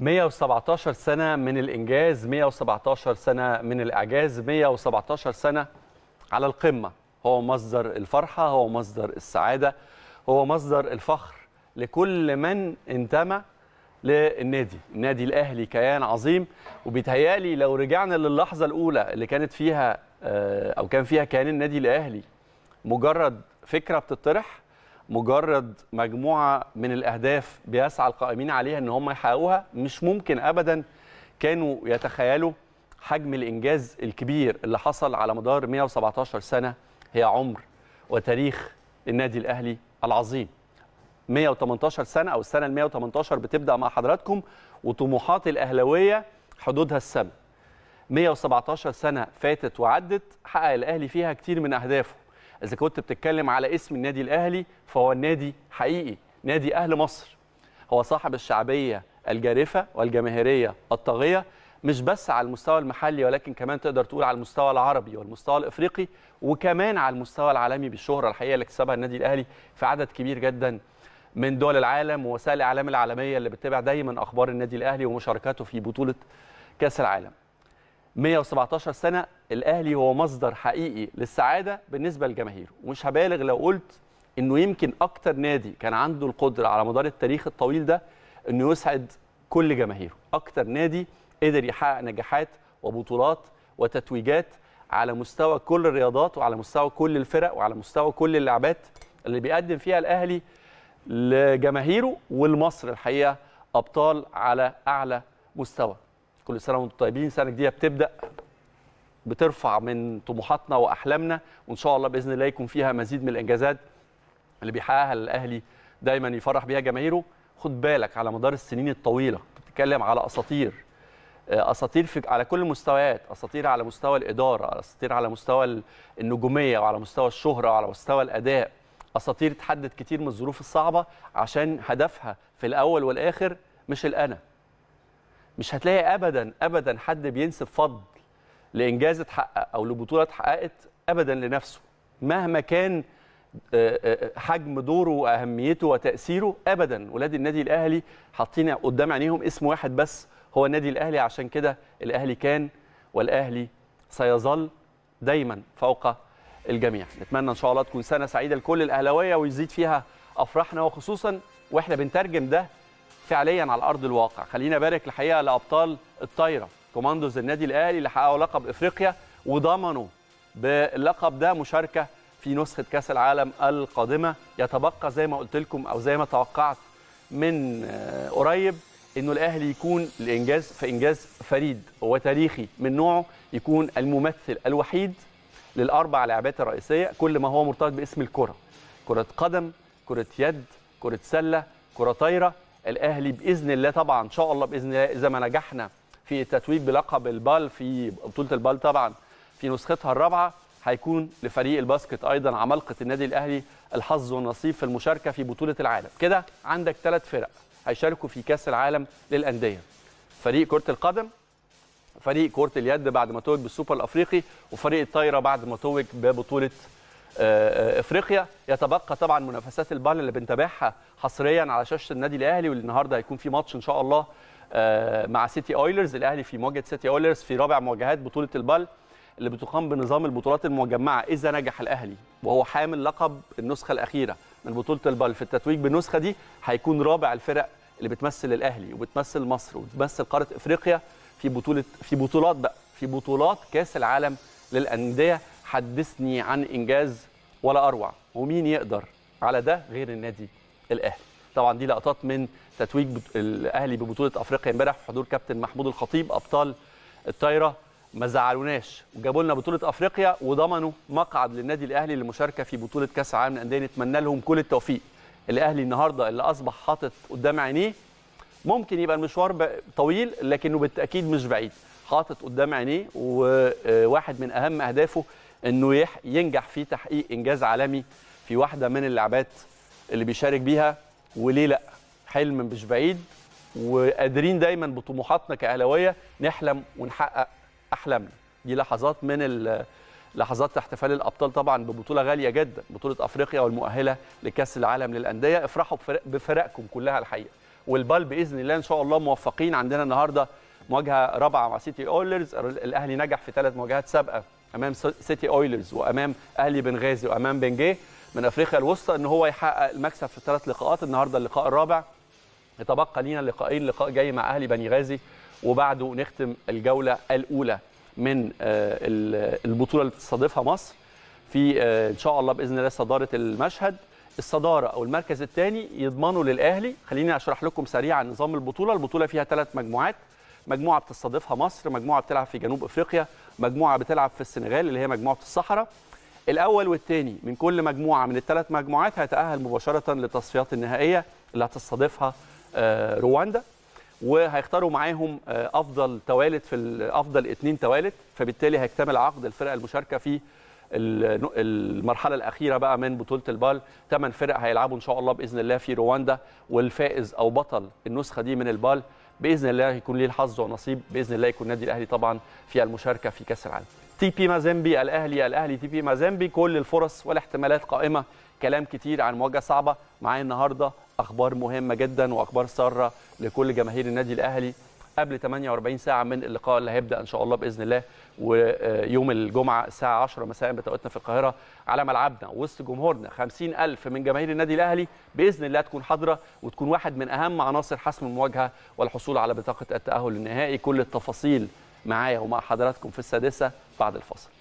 117 سنة من الإنجاز 117 سنة من الإعجاز 117 سنة على القمة هو مصدر الفرحة هو مصدر السعادة هو مصدر الفخر لكل من انتمى للنادي النادي الأهلي كيان عظيم وبيتهيألي لو رجعنا للحظة الأولى اللي كانت فيها آه، أو كان فيها كيان النادي الأهلي مجرد فكرة بتطرح مجرد مجموعه من الاهداف بيسعى القائمين عليها ان هم يحققوها مش ممكن ابدا كانوا يتخيلوا حجم الانجاز الكبير اللي حصل على مدار 117 سنه هي عمر وتاريخ النادي الاهلي العظيم 118 سنه او السنه ال 118 بتبدا مع حضراتكم وطموحات الاهلاويه حدودها السما 117 سنه فاتت وعدت حقق الاهلي فيها كتير من اهدافه اذا كنت بتتكلم على اسم النادي الاهلي فهو النادي حقيقي نادي اهل مصر هو صاحب الشعبيه الجارفه والجماهيريه الطاغيه مش بس على المستوى المحلي ولكن كمان تقدر تقول على المستوى العربي والمستوى الافريقي وكمان على المستوى العالمي بالشهره الحقيقه اللي كسبها النادي الاهلي في عدد كبير جدا من دول العالم ووسائل الاعلام العالميه اللي بتتابع دايما اخبار النادي الاهلي ومشاركاته في بطوله كاس العالم 117 سنه الاهلي هو مصدر حقيقي للسعاده بالنسبه لجماهيره ومش هبالغ لو قلت انه يمكن اكتر نادي كان عنده القدره على مدار التاريخ الطويل ده انه يسعد كل جماهيره اكتر نادي قدر يحقق نجاحات وبطولات وتتويجات على مستوى كل الرياضات وعلى مستوى كل الفرق وعلى مستوى كل اللعبات اللي بيقدم فيها الاهلي لجماهيره ولمصر الحقيقه ابطال على اعلى مستوى كل سنه وانتم طيبين سنه جديده بتبدا بترفع من طموحاتنا واحلامنا وان شاء الله باذن الله يكون فيها مزيد من الانجازات اللي بيحققها الاهلي دايما يفرح بيها جماهيره خد بالك على مدار السنين الطويله بتتكلم على اساطير آه، اساطير في على كل المستويات اساطير على مستوى الاداره اساطير على مستوى النجوميه وعلى مستوى الشهره وعلى مستوى الاداء اساطير تحدد كتير من الظروف الصعبه عشان هدفها في الاول والاخر مش الانا مش هتلاقي ابدا ابدا حد بينسب فضل لانجاز اتحقق او لبطوله اتحققت ابدا لنفسه مهما كان آه، آه، حجم دوره واهميته وتاثيره ابدا ولاد النادي الاهلي حاطين قدام عينيهم اسم واحد بس هو النادي الاهلي عشان كده الاهلي كان والاهلي سيظل دايما فوق الجميع نتمنى ان شاء الله تكون سنه سعيده لكل الاهلاويه ويزيد فيها افراحنا وخصوصا واحنا بنترجم ده فعليا على ارض الواقع خلينا بارك الحقيقه لابطال الطايره كوماندوز النادي الاهلي اللي حققوا لقب افريقيا وضمنوا باللقب ده مشاركه في نسخه كاس العالم القادمه يتبقى زي ما قلت لكم او زي ما توقعت من آه، قريب انه الاهلي يكون الانجاز في انجاز فريد وتاريخي من نوعه يكون الممثل الوحيد للاربع لعبات الرئيسيه كل ما هو مرتبط باسم الكره كره قدم كره يد كره سله كره طايره الاهلي باذن الله طبعا ان شاء الله باذن الله اذا ما نجحنا في التتويج بلقب البال في بطوله البال طبعا في نسختها الرابعه هيكون لفريق الباسكت ايضا عمالقه النادي الاهلي الحظ والنصيب في المشاركه في بطوله العالم كده عندك ثلاث فرق هيشاركوا في كاس العالم للانديه فريق كره القدم فريق كره اليد بعد ما توج بالسوبر الافريقي وفريق الطايره بعد ما توج ببطوله افريقيا يتبقى طبعا منافسات البال اللي بنتابعها حصريا على شاشه النادي الاهلي والنهارده هيكون في ماتش ان شاء الله آه، مع سيتي اويلرز الاهلي في مواجهه سيتي اويلرز في رابع مواجهات بطوله البال اللي بتقام بنظام البطولات المجمعه اذا نجح الاهلي وهو حامل لقب النسخه الاخيره من بطوله البال في التتويج بالنسخه دي هيكون رابع الفرق اللي بتمثل الاهلي وبتمثل مصر وبتمثل قاره افريقيا في بطوله في بطولات بقى في بطولات كاس العالم للانديه حدثني عن انجاز ولا اروع ومين يقدر على ده غير النادي الاهلي طبعا دي لقطات من تتويج الاهلي ببطوله افريقيا امبارح في حضور كابتن محمود الخطيب ابطال الطايره ما زعلوناش وجابوا لنا بطوله افريقيا وضمنوا مقعد للنادي الاهلي للمشاركه في بطوله كاس العالم للانديه نتمنى لهم كل التوفيق الاهلي النهارده اللي اصبح حاطط قدام عينيه ممكن يبقى المشوار طويل لكنه بالتاكيد مش بعيد حاطط قدام عينيه وواحد من اهم اهدافه انه ينجح في تحقيق انجاز عالمي في واحده من اللعبات اللي بيشارك بيها وليه لا حلم مش بعيد وقادرين دايما بطموحاتنا كاهلاويه نحلم ونحقق احلامنا دي لحظات من لحظات احتفال الابطال طبعا ببطوله غاليه جدا بطوله افريقيا والمؤهله لكاس العالم للانديه افرحوا بفرقكم كلها الحقيقه والبال باذن الله ان شاء الله موفقين عندنا النهارده مواجهه رابعه مع سيتي اولرز الاهلي نجح في ثلاث مواجهات سابقه امام سيتي اويلرز وامام اهلي بنغازي وامام بنجيه من افريقيا الوسطى ان هو يحقق المكسب في ثلاث لقاءات النهارده اللقاء الرابع يتبقى لينا لقاءين لقاء جاي مع اهلي بنغازي وبعده نختم الجوله الاولى من آه، البطوله اللي بتستضيفها مصر في آه، ان شاء الله باذن الله صداره المشهد الصداره او المركز الثاني يضمنوا للاهلي خليني اشرح لكم سريعا نظام البطوله البطوله فيها ثلاث مجموعات مجموعه بتستضيفها مصر مجموعه بتلعب في جنوب افريقيا مجموعه بتلعب في السنغال اللي هي مجموعه الصحراء الاول والثاني من كل مجموعه من الثلاث مجموعات هيتاهل مباشره للتصفيات النهائيه اللي هتستضيفها آه، رواندا وهيختاروا معاهم آه، افضل توالت في افضل اثنين توالت فبالتالي هيكتمل عقد الفرق المشاركه في المرحله الاخيره بقى من بطوله البال ثمان فرق هيلعبوا ان شاء الله باذن الله في رواندا والفائز او بطل النسخه دي من البال باذن الله يكون ليه الحظ والنصيب باذن الله يكون النادي الاهلي طبعا في المشاركه في كاس العالم تي بي مازيمبي الاهلي الاهلي تي بي مازيمبي كل الفرص والاحتمالات قائمه كلام كتير عن مواجهه صعبه معايا النهارده اخبار مهمه جدا واخبار ساره لكل جماهير النادي الاهلي قبل 48 ساعه من اللقاء اللي هيبدا ان شاء الله باذن الله ويوم الجمعه الساعه 10 مساء بتوقيتنا في القاهره على ملعبنا وسط جمهورنا 50000 من جماهير النادي الاهلي باذن الله تكون حاضره وتكون واحد من اهم عناصر حسم المواجهه والحصول على بطاقه التاهل النهائي كل التفاصيل معايا ومع حضراتكم في السادسه بعد الفصل